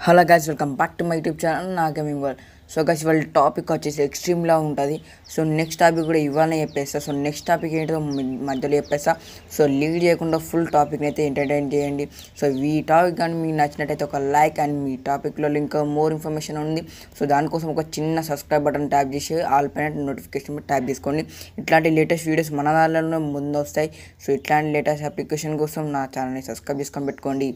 hello guys welcome back to my youtube channel now world so guys వాళ్ళ topic వచ్చేసి ఎక్స్ట్రీమ్లా ఉంటుంది so next topic కూడా ఇవ్వాలని చెప్పేస్తా సో నెక్స్ట్ టాపిక్ ఏంటో మధ్యలో చెప్పేస్తా సో లీడ్ చేయకుండా ఫుల్ టాపిక్ని అయితే ఎంటర్టైన్ చేయండి సో ఈ టాపిక్ కానీ మీకు నచ్చినట్టయితే ఒక లైక్ అండ్ మీ టాపిక్లో ఇంకా మోర్ ఇన్ఫర్మేషన్ ఉంది సో దానికోసం ఒక చిన్న సబ్స్క్రైబ్ బటన్ ట్యాప్ చేసి ఆల్ పైన నోటిఫికేషన్ ట్యాప్ చేసుకోండి ఇట్లాంటి లేటెస్ట్ వీడియోస్ మన దానిలోనే ముందు వస్తాయి సో ఇట్లాంటి లేటెస్ట్ అప్లికేషన్ కోసం నా ఛానల్ని సబ్స్క్రైబ్ చేసుకొని పెట్టుకోండి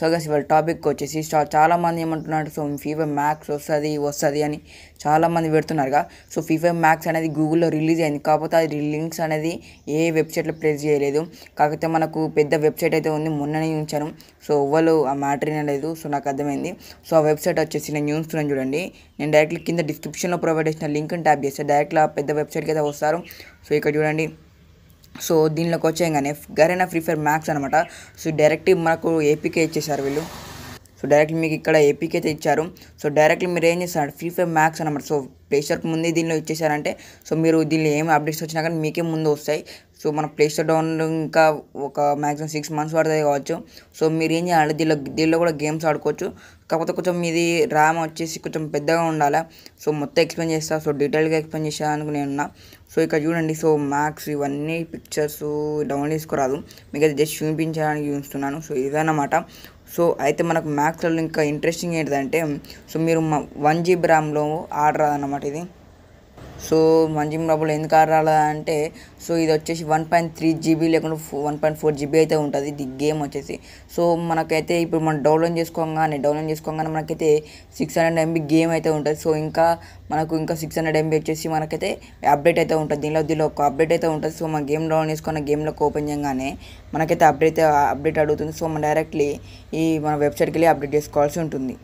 సో గైస్ ఇవాళ టాపిక్ వచ్చేసి చాలామంది ఏమంటున్నారు సో ఫీవర్ మ్యాథ్స్ వస్తుంది వస్తుంది అని అని చాలామంది పెడుతున్నారుగా సో ఫీఫా మ్యాక్స్ అనేది గూగుల్లో రిలీజ్ అయింది కాకపోతే అది లింక్స్ అనేది ఏ వెబ్సైట్లో ప్లేస్ చేయలేదు కాకపోతే మనకు పెద్ద వెబ్సైట్ అయితే ఉంది మొన్ననే ఉంచాను సో ఎవ్వరు ఆ మ్యాటర్ లేదు సో నాకు అర్థమైంది సో ఆ వెబ్సైట్ వచ్చేసి నేను చూస్తున్నాను చూడండి నేను డైరెక్ట్లీ కింద డిస్క్రిప్షన్లో ప్రొవైడ్ చేసిన లింక్ని ట్యాప్ చేస్తే డైరెక్ట్లీ ఆ పెద్ద వెబ్సైట్కి అయితే వస్తారు సో ఇక్కడ చూడండి సో దీనిలోకి వచ్చేయంగానే గరేనా ఫ్రీ ఫైర్ మ్యాక్స్ అనమాట సో డైరెక్ట్ మనకు ఏపీకే ఇచ్చేసారు వీళ్ళు సో డైరెక్ట్లీ మీకు ఇక్కడ ఏపీకి అయితే ఇచ్చారు సో డైరెక్ట్లీ మీరు ఏం చేస్తారు ఫ్రీ ఫైర్ మ్యాక్స్ అనమాట సో ప్లేస్టోర్ ముందే దీనిలో ఇచ్చేసారంటే సో మీరు దీనిలో ఏం అప్డేట్స్ వచ్చినా కానీ మీకే ముందు వస్తాయి సో మన ప్లేస్టోర్ డౌన్ ఇంకా ఒక మ్యాక్సిమం సిక్స్ మంత్స్ పడుతుంది కావచ్చు సో మీరు ఏం చేయాలి దీనిలో దీనిలో కూడా గేమ్స్ ఆడుకోవచ్చు కాకపోతే కొంచెం మీది ర్యామ్ వచ్చేసి కొంచెం పెద్దగా ఉండాలి సో మొత్తం ఎక్స్ప్లెయిన్ చేస్తా సో డీటెయిల్గా ఎక్స్ప్లెయిన్ చేసాను నేను ఉన్నా సో ఇక్కడ చూడండి సో మ్యాక్స్ ఇవన్నీ పిక్చర్స్ డౌన్లోడ్ చేసుకోరాదు మీకు అయితే జస్ట్ చూపించడానికి చూస్తున్నాను సో ఇదన్నమాట సో అయితే మనకు మ్యాథ్స్లో ఇంకా ఇంట్రెస్టింగ్ ఏంటంటే సో మీరు వన్ జీబీ ర్యామ్లో ఆర్డర్ అన్నమాట ఇది సో మంచి రాబుల్ ఎందుకు ఆడ అంటే సో ఇది వచ్చేసి వన్ పాయింట్ త్రీ జీబీ లేకుండా వన్ పాయింట్ ఫోర్ జీబీ అయితే ఉంటుంది ఇది గేమ్ వచ్చేసి సో మనకైతే ఇప్పుడు మనం డౌన్లోడ్ చేసుకోగానే డౌన్లోడ్ చేసుకోగానే మనకైతే సిక్స్ హండ్రెడ్ ఎంబీ గేమ్ అయితే ఉంటుంది సో ఇంకా మనకు ఇంకా సిక్స్ హండ్రెడ్ ఎంబీ వచ్చేసి మనకైతే అప్డేట్ అయితే ఉంటుంది దీనిలో దీనిలో ఒక అప్డేట్ అయితే ఉంటుంది సో మన గేమ్ డౌన్లోడ్ చేసుకున్న గేమ్లోకి ఓపెన్ చేయగానే మనకైతే అప్డేట్ అప్డేట్ అడుగుతుంది సో మనం డైరెక్ట్లీ ఈ మన వెబ్సైట్కి వెళ్ళి అప్డేట్ చేసుకోవాల్సి ఉంటుంది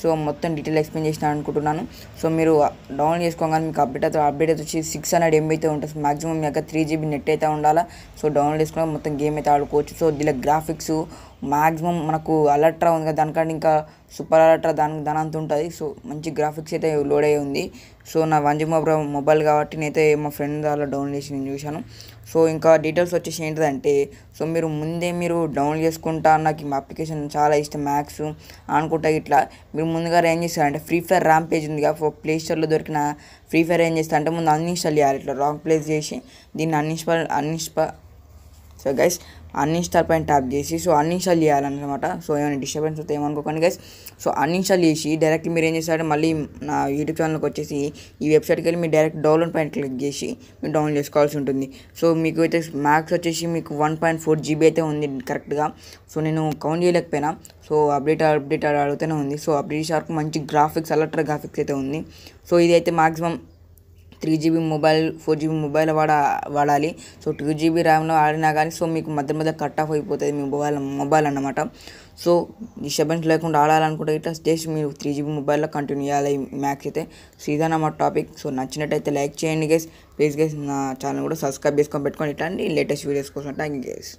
సో మొత్తం డీటెయిల్ ఎక్స్ప్లెయిన్ చేసిన అనుకుంటున్నాను సో మీరు డౌన్లోడ్ చేసుకోగానే మీకు అప్డేట్ అయితే అప్డేట్ అయితే వచ్చి సిక్స్ హండ్రెడ్ ఎంబీ అయితే ఉంటుంది మాక్సిమం మీకు త్రీ జీబీ నెట్ అయితే ఉండాలా సో డౌన్లోడ్ చేసుకున్నాక మొత్తం గేమ్ అయితే ఆడుకోవచ్చు సో దీనిలో గ్రాఫిక్స్ మ్యాక్సిమం మనకు అలట్రా ఉంది కదా దానికంటే ఇంకా సూపర్ అలట్రా దాని దాని అంత ఉంటుంది సో మంచి గ్రాఫిక్స్ అయితే లోడ్ అయ్యి ఉంది సో నా వన్ జీ మొబైల్ కాబట్టి నేనైతే మా ఫ్రెండ్ దాంట్లో డౌన్లోడ్ చేసి నేను చూశాను సో ఇంకా డీటెయిల్స్ వచ్చేసి ఏంటిదంటే సో మీరు ముందే మీరు డౌన్లోడ్ చేసుకుంటా నాకు మా అప్లికేషన్ చాలా ఇష్టం మ్యాథ్స్ అనుకుంటా ఇట్లా మీరు ముందుగా ఏం చేస్తారంటే ఫ్రీ ఫైర్ ర్యామ్ పేజ్ ఉంది కదా ప్లే స్టోర్లో దొరికిన ఫ్రీ ఫైర్ ఏం చేస్తారంటే ముందు అన్ఇన్స్టాల్ చేయాలి ఇట్లా రాంగ్ ప్లేస్ చేసి దీన్ని uninstall uninstall so guys uninstall పైన ట్యాప్ చేసి సో అన్ఇన్స్టాల్ చేయాలన్నమాట సో ఏమైనా డిస్టర్బెన్స్ వస్తే ఏమనుకోకండి గైస్ సో అన్ఇన్స్టాల్ చేసి డైరెక్ట్ మీరు ఏం చేస్తారు మళ్ళీ నా యూట్యూబ్ ఛానల్కి వచ్చేసి ఈ వెబ్సైట్కి వెళ్ళి మీరు డైరెక్ట్ డౌన్లోడ్ పైన క్లిక్ చేసి మీరు డౌన్లోడ్ చేసుకోవాల్సి ఉంటుంది సో మీకు అయితే మ్యాక్స్ వచ్చేసి మీకు వన్ పాయింట్ ఫోర్ జీబీ అయితే ఉంది కరెక్ట్గా సో నేను కౌంట్ చేయలేకపోయినా సో అప్డేట్ అప్డేట్ అడుగుతూనే ఉంది సో అప్డేట్ వరకు మంచి గ్రాఫిక్స్ అలట్రా గ్రాఫిక్స్ అయితే ఉంది సో ఇది అయితే maximum three GB mobile four GB mobile వాడ వాడాలి సో టూ జీబీ ర్యామ్లో ఆడినా కానీ సో మీకు మధ్య మధ్య కట్ ఆఫ్ అయిపోతుంది మీ మొబైల్ మొబైల్ అన్నమాట సో డిస్టర్బెన్స్ లేకుండా ఆడాలనుకుంటే ఇట్లా జస్ట్ మీరు త్రీ జీబీ మొబైల్లో కంటిన్యూ చేయాలి మ్యాక్స్ అయితే సో ఇదే మా టాపిక్ సో నచ్చినట్టయితే లైక్ చేయండి గేస్ ప్లీజ్ గేస్ నా ఛానల్ కూడా సబ్స్క్రైబ్ చేసుకొని పెట్టుకోండి ఇట్లాంటి లేటెస్ట్ వీడియోస్ కోసం థ్యాంక్ యూ గేస్